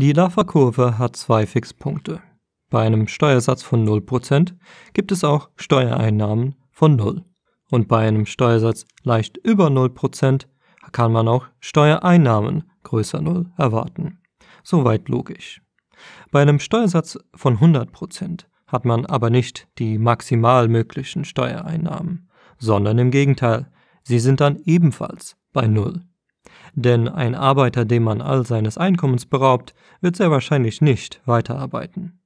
Die Laffer-Kurve hat zwei Fixpunkte. Bei einem Steuersatz von 0% gibt es auch Steuereinnahmen von 0. Und bei einem Steuersatz leicht über 0% kann man auch Steuereinnahmen größer 0 erwarten. Soweit logisch. Bei einem Steuersatz von 100% hat man aber nicht die maximal möglichen Steuereinnahmen, sondern im Gegenteil, sie sind dann ebenfalls bei 0. Denn ein Arbeiter, dem man all seines Einkommens beraubt, wird sehr wahrscheinlich nicht weiterarbeiten.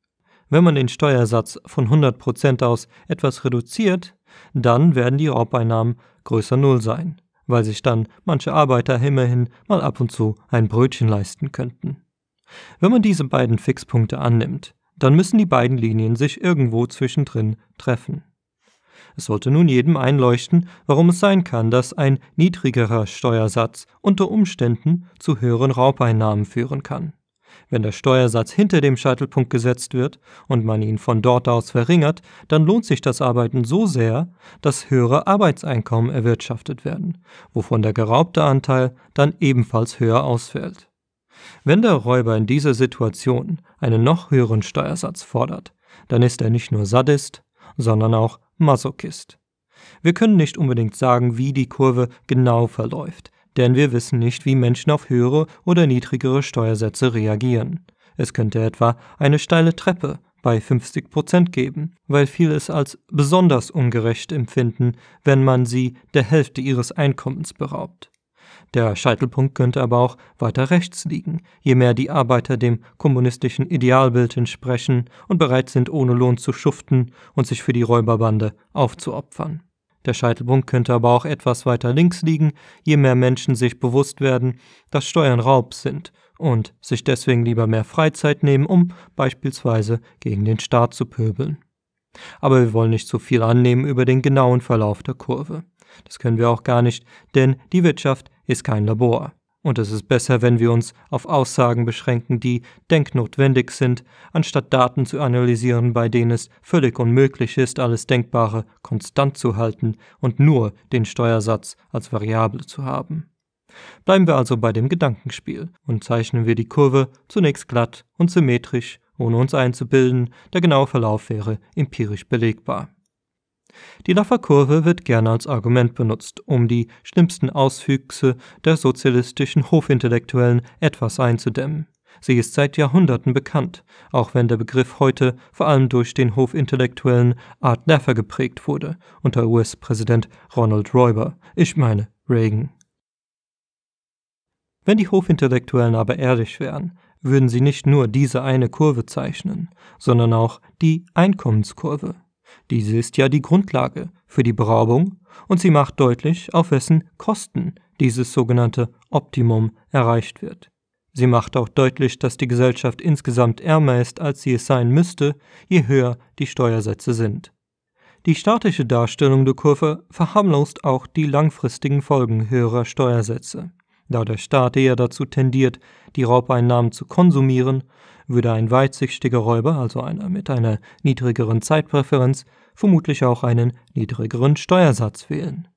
Wenn man den Steuersatz von 100% aus etwas reduziert, dann werden die Raubeinnahmen größer Null sein, weil sich dann manche Arbeiter immerhin mal ab und zu ein Brötchen leisten könnten. Wenn man diese beiden Fixpunkte annimmt, dann müssen die beiden Linien sich irgendwo zwischendrin treffen. Es sollte nun jedem einleuchten, warum es sein kann, dass ein niedrigerer Steuersatz unter Umständen zu höheren Raubeinnahmen führen kann. Wenn der Steuersatz hinter dem Scheitelpunkt gesetzt wird und man ihn von dort aus verringert, dann lohnt sich das Arbeiten so sehr, dass höhere Arbeitseinkommen erwirtschaftet werden, wovon der geraubte Anteil dann ebenfalls höher ausfällt. Wenn der Räuber in dieser Situation einen noch höheren Steuersatz fordert, dann ist er nicht nur Sadist, sondern auch Masochist. Wir können nicht unbedingt sagen, wie die Kurve genau verläuft, denn wir wissen nicht, wie Menschen auf höhere oder niedrigere Steuersätze reagieren. Es könnte etwa eine steile Treppe bei 50 Prozent geben, weil viele es als besonders ungerecht empfinden, wenn man sie der Hälfte ihres Einkommens beraubt. Der Scheitelpunkt könnte aber auch weiter rechts liegen, je mehr die Arbeiter dem kommunistischen Idealbild entsprechen und bereit sind, ohne Lohn zu schuften und sich für die Räuberbande aufzuopfern. Der Scheitelpunkt könnte aber auch etwas weiter links liegen, je mehr Menschen sich bewusst werden, dass Steuern Raub sind und sich deswegen lieber mehr Freizeit nehmen, um beispielsweise gegen den Staat zu pöbeln. Aber wir wollen nicht zu viel annehmen über den genauen Verlauf der Kurve. Das können wir auch gar nicht, denn die Wirtschaft ist kein Labor. Und es ist besser, wenn wir uns auf Aussagen beschränken, die denknotwendig sind, anstatt Daten zu analysieren, bei denen es völlig unmöglich ist, alles Denkbare konstant zu halten und nur den Steuersatz als Variable zu haben. Bleiben wir also bei dem Gedankenspiel und zeichnen wir die Kurve zunächst glatt und symmetrisch, ohne uns einzubilden, der genaue Verlauf wäre empirisch belegbar. Die Laffer-Kurve wird gerne als Argument benutzt, um die schlimmsten Auswüchse der sozialistischen Hofintellektuellen etwas einzudämmen. Sie ist seit Jahrhunderten bekannt, auch wenn der Begriff heute vor allem durch den Hofintellektuellen Art Laffer geprägt wurde, unter US-Präsident Ronald Reuber, ich meine Reagan. Wenn die Hofintellektuellen aber ehrlich wären, würden sie nicht nur diese eine Kurve zeichnen, sondern auch die Einkommenskurve. Diese ist ja die Grundlage für die Beraubung und sie macht deutlich, auf wessen Kosten dieses sogenannte Optimum erreicht wird. Sie macht auch deutlich, dass die Gesellschaft insgesamt ärmer ist, als sie es sein müsste, je höher die Steuersätze sind. Die statische Darstellung der Kurve verharmlost auch die langfristigen Folgen höherer Steuersätze. Da der Staat eher dazu tendiert, die Raubeinnahmen zu konsumieren, würde ein weitsichtiger Räuber, also einer mit einer niedrigeren Zeitpräferenz, vermutlich auch einen niedrigeren Steuersatz wählen.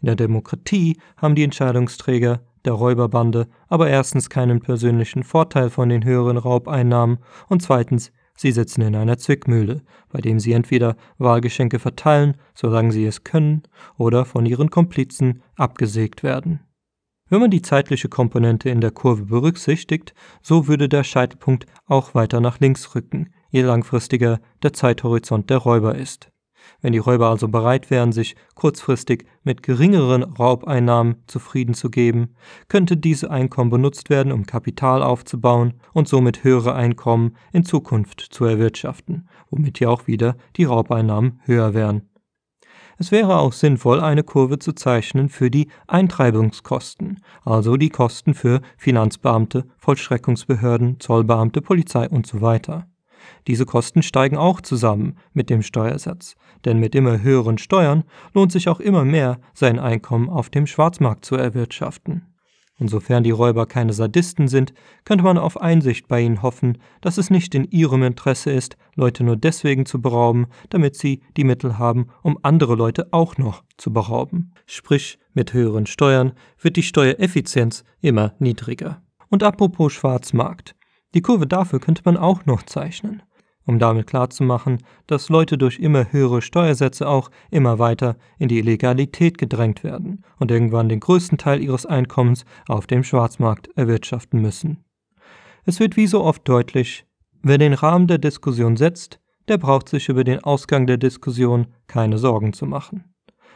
In der Demokratie haben die Entscheidungsträger der Räuberbande aber erstens keinen persönlichen Vorteil von den höheren Raubeinnahmen und zweitens, sie sitzen in einer Zwickmühle, bei dem sie entweder Wahlgeschenke verteilen, solange sie es können, oder von ihren Komplizen abgesägt werden. Wenn man die zeitliche Komponente in der Kurve berücksichtigt, so würde der Scheitelpunkt auch weiter nach links rücken, je langfristiger der Zeithorizont der Räuber ist. Wenn die Räuber also bereit wären, sich kurzfristig mit geringeren Raubeinnahmen zufrieden zu geben, könnte diese Einkommen benutzt werden, um Kapital aufzubauen und somit höhere Einkommen in Zukunft zu erwirtschaften, womit ja auch wieder die Raubeinnahmen höher wären. Es wäre auch sinnvoll, eine Kurve zu zeichnen für die Eintreibungskosten, also die Kosten für Finanzbeamte, Vollstreckungsbehörden, Zollbeamte, Polizei usw. so Diese Kosten steigen auch zusammen mit dem Steuersatz, denn mit immer höheren Steuern lohnt sich auch immer mehr, sein Einkommen auf dem Schwarzmarkt zu erwirtschaften. Insofern die Räuber keine Sadisten sind, könnte man auf Einsicht bei ihnen hoffen, dass es nicht in ihrem Interesse ist, Leute nur deswegen zu berauben, damit sie die Mittel haben, um andere Leute auch noch zu berauben. Sprich, mit höheren Steuern wird die Steuereffizienz immer niedriger. Und apropos Schwarzmarkt. Die Kurve dafür könnte man auch noch zeichnen um damit klarzumachen, dass Leute durch immer höhere Steuersätze auch immer weiter in die Illegalität gedrängt werden und irgendwann den größten Teil ihres Einkommens auf dem Schwarzmarkt erwirtschaften müssen. Es wird wie so oft deutlich, wer den Rahmen der Diskussion setzt, der braucht sich über den Ausgang der Diskussion keine Sorgen zu machen.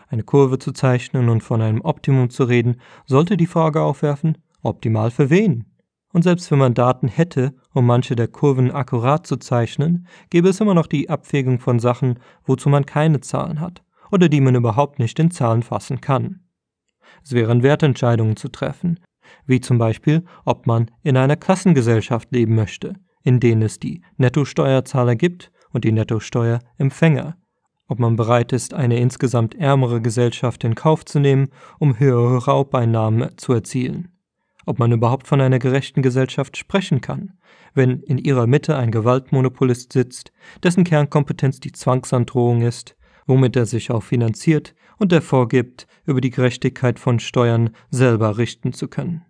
Eine Kurve zu zeichnen und von einem Optimum zu reden, sollte die Frage aufwerfen, optimal für wen? Und selbst wenn man Daten hätte, um manche der Kurven akkurat zu zeichnen, gäbe es immer noch die Abwägung von Sachen, wozu man keine Zahlen hat oder die man überhaupt nicht in Zahlen fassen kann. Es wären Wertentscheidungen zu treffen, wie zum Beispiel, ob man in einer Klassengesellschaft leben möchte, in denen es die Nettosteuerzahler gibt und die Nettosteuerempfänger, ob man bereit ist, eine insgesamt ärmere Gesellschaft in Kauf zu nehmen, um höhere Raubeinnahmen zu erzielen ob man überhaupt von einer gerechten Gesellschaft sprechen kann, wenn in ihrer Mitte ein Gewaltmonopolist sitzt, dessen Kernkompetenz die Zwangsandrohung ist, womit er sich auch finanziert und der vorgibt, über die Gerechtigkeit von Steuern selber richten zu können.